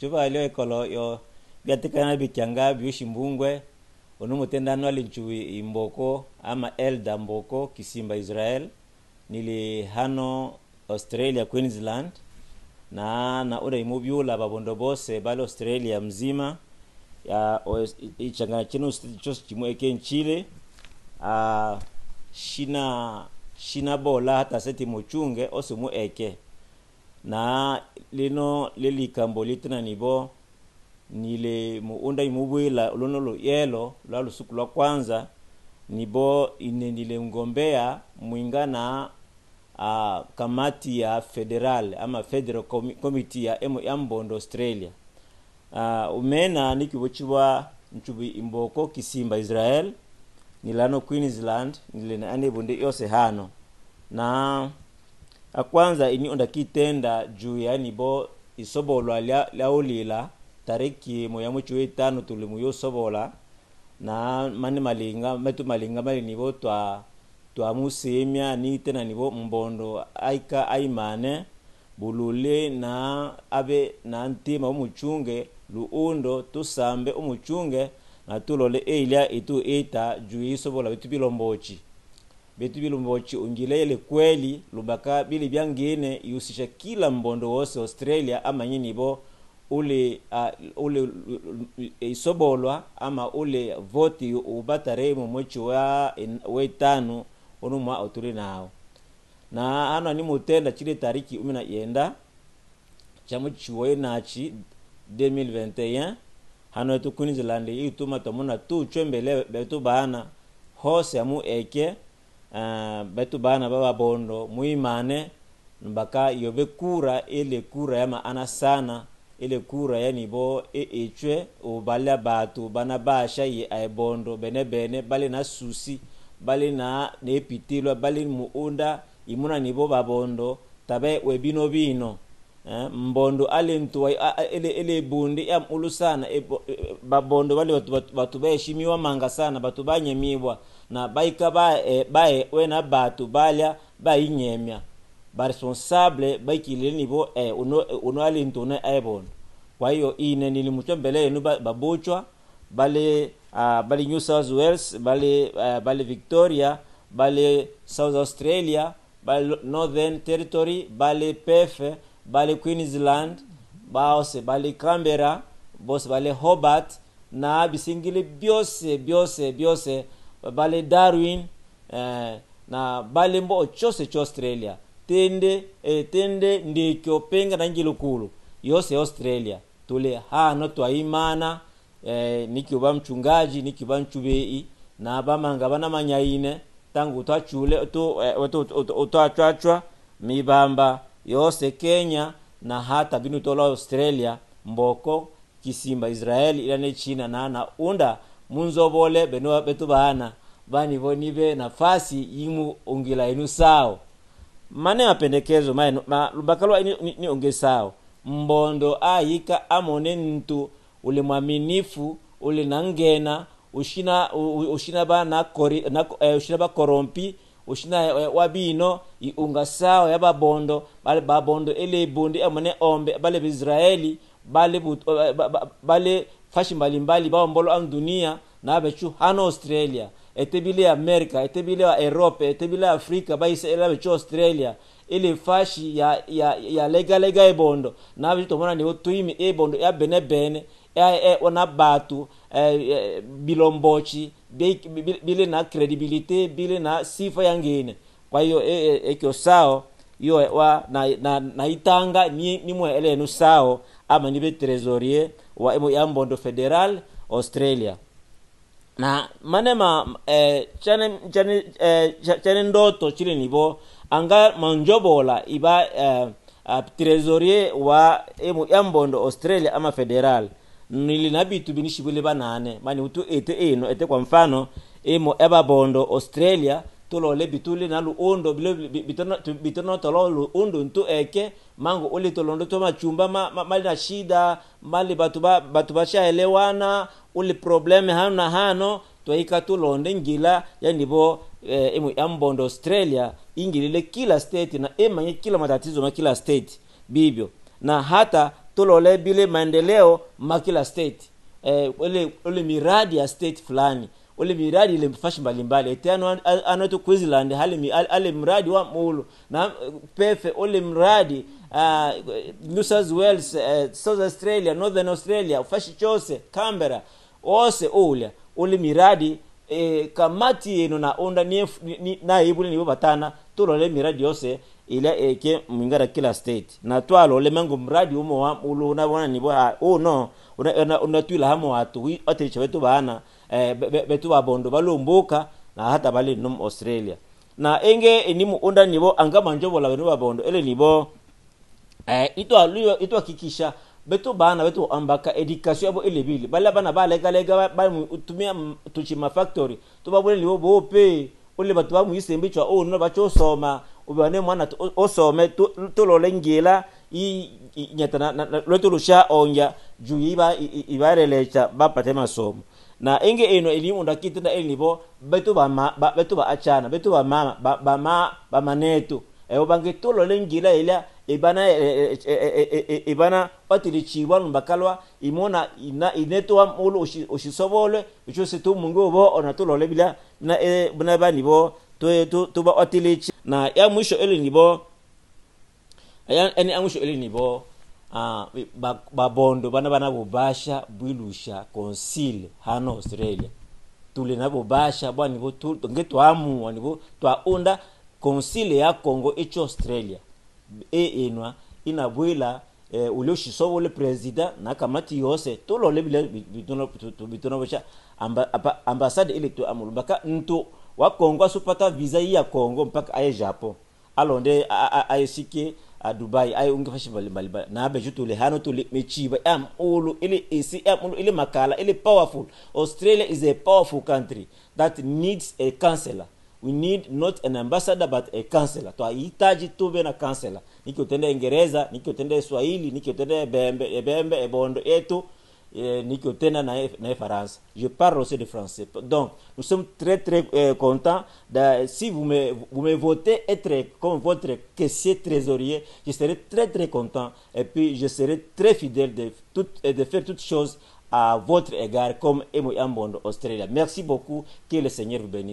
chuva alio ekolo yo biatikana bikyanga biushi mbungwe onumutendano alinchuwi imboko ama elda mboko kisimba israel nili hano australia queensland na nauda imubyula babondo bose bali australia mzima ya ichangana chino chose chimwe ekenchile uh, shina shina bola hata seti muchunge ose eke na lino leli kambo litena nibo nile muunda imubwila luno luyelo lwa lusuku lwa kwanza nibo ine nile ngombea mwinga na uh, kamati ya federal ama federal committee ya, ya mbondo australia uh, umena nikibo nchubi imboko kisimba israel nilano queensland nile na anebo yose hano na akwanza ini ondakitenda juu yani bo isobolwa lyaulila lya tariki moya muchi witano tuli muyusobola na mani malinga metu malinga mali nibo twa twamusimya ni nibo mbondo aika aimane bulule na abe na ntima umuchunge luundo tusambe umuchunge na tulole eilya itu ita juu isobola bitu bilombochi betu bitu ungilele kweli lubaka bili byangine yusisha kila mbondo wose australia ama nyinibo uli uh, uli uh, e, isobolwa ama uli voti ubatare mumweci wa weitanu unumwa autuli nawo na hano animutenda chili tariki umi na yenda cha mweci chiwoyi naci 2021 hano etu queensland iituma tomuna tu chwembele betu bana hose amu eke uh, eh, baitu bana baba bondo muimane mbaka yobe kura ile kura ya maana sana ile kura yani bo eechwe obalia batu bana basha ye aye bondo bene bene bali na susi bali na nepitilwa bali muunda imuna nibo babondo tabe webino bino eh, mbondo ale ntuwa ele, ele bundi ya mulu sana e babondo bali batu baeshimiwa manga sana batu banyemibwa na baika eh, bae, bae we na batu balya bainyemya baresponsable baikilile nibo eh, uno, uno alintune aebono kwa hiyo ine nilimuchwa mbele yenu babuchwa bale uh, bale new south wales bale uh, bale victoria bale south australia bale northern territory bale pefe bale queensland baose bale canberra bose bale hobart na bisingili byose byose byose bale darwin eh, na mbo chose cho australia tende eh, tende ndikyo penga na njilukulu yose australia tule hano twayimana eh, nikiuba mchungaji nikiuba mchubei na bamanga manyaine tangu twachule twachwachwa eh, mibamba yose kenya na hata binu tola australia mboko kisimba israeli ilane china nana unda munzobole beno betu bana bani bonibe nafasi yimu ongela inu sao mane mapendekezo mane ma, lubakalwa ni, ni, ni onge sao mbondo ayika amone ntu uli mwaminifu uli nangena ushina ushina ba na kori na eh, ushina ba korompi ushina eh, wabino iunga sao yaba bondo bale babondo ele bondi amone ombe bale bizraeli bale eh, bale fashi mbalimbali baombolo anu dunia nabechu hano australia etebile america amerika etebile ya europe etebile ya afrika baisela bechu australia ili fashi ya ya ya lega lega ebondo nabechu tomona nibo tuimi ebondo ya bene bene ya e, ona batu eh, eh, bilombochi bile na credibility bile na sifa yangene kwa hiyo ekyo e, e, e sao iyo wa nayitanga na, na nimuheele enu sawo ama nibe trésorier wa ya mbondo federal australia na manema eh, chane, eh, ndoto chili nibo anga manjobola iba eh, uh, trésorier wa emu ya mbondo australia ama federal nili na bitu banane mani utu ete eno ete kwa mfano emu eba bondo australia le bitule na bile bitono tolo luundo ntu eke mango uli ndo to machumba ma, ma, mali na shida mali batuba sha elewana uli probleme hano na hano twaika tulonde ngila yandibo eh, imu australia ingilile kila state na ye kila matatizo ma kila state bibyo na hata tulole bile maendeleo ma kila state eh, ule, ule miradi ya state fulani ule miradi ile fashi mbalimbali etano anoto Queensland hali ale mradi wa mulu na pefe ule mradi uh, New South Wales uh, South Australia Northern Australia ufashi chose Canberra ose ule ule miradi eh, kamati yenu na onda ni, ni na ibuli ni batana tulole miradi yose ila eke mwingara kila state na twalo ole mangu mradi umo wa ulu unabona ni bo ah, oh no unatwila una, una, hamo watu atiricho wetu bana eh, betu babondo balumbuka na hata bali num australia na enge enimu onda nibo anga manjobola benu babondo ele nibo eh, betu bana betu ambaka education yabo elebile bala bana balekalega bamutumia tuchi mafactory tubabone nibo bope ule batu bamuisembitshwa ono oh, batshosoma ubane mwana osome tulole ngila inyatana lwetu onja juu iba ibarelecha bapate masomo na enge eno elimu ndakitenda elinipo betu bama betu baachana betu bamama bama bamanetu ebo bangitolola engila elya ibana e, e, e, ibana watili chibwanu bakalwa imona ina inetuwa mulu oshisobole ichose tu mungu bo onatulole bila na buna bani bo tuba watili na ya mwisho elinibo yani ya mwisho elinibo Ah, babondo bana bana bubasha bwilusha konsile hano australia tuli na bubasha bwanibo nge twamua nibo twaunda konsile ya congo echo australia e enwa inabwila eh, ulioshisa ule president na kamati yose tulole bile bitona bosha amba, ambasade ile tu amulumbaka ntu wa congo asupata visa iya congo mpaka aye japon alonde ayesike a dubai ay ungi fashi bal bal bal na be jutule hano tuli mechiba e am ulu ili e isi e am ulu ili makala ili powerful australia is a powerful country that needs a counselor we need not an ambassador but a counselor twahitaji tuve na counselor nikiutende ingereza nikiutende swahili nikiutende ebembe ebembe ebondo yetu Euh, tena na Je parle aussi de français. Donc, nous sommes très très euh, contents. si vous me, votez être comme votre caissier trésorier, je serai très très content. Et puis, je serai très fidèle de, tout, de faire toutes choses à votre égard comme Emoyambondo Australia. Merci beaucoup. Que le Seigneur vous bénisse.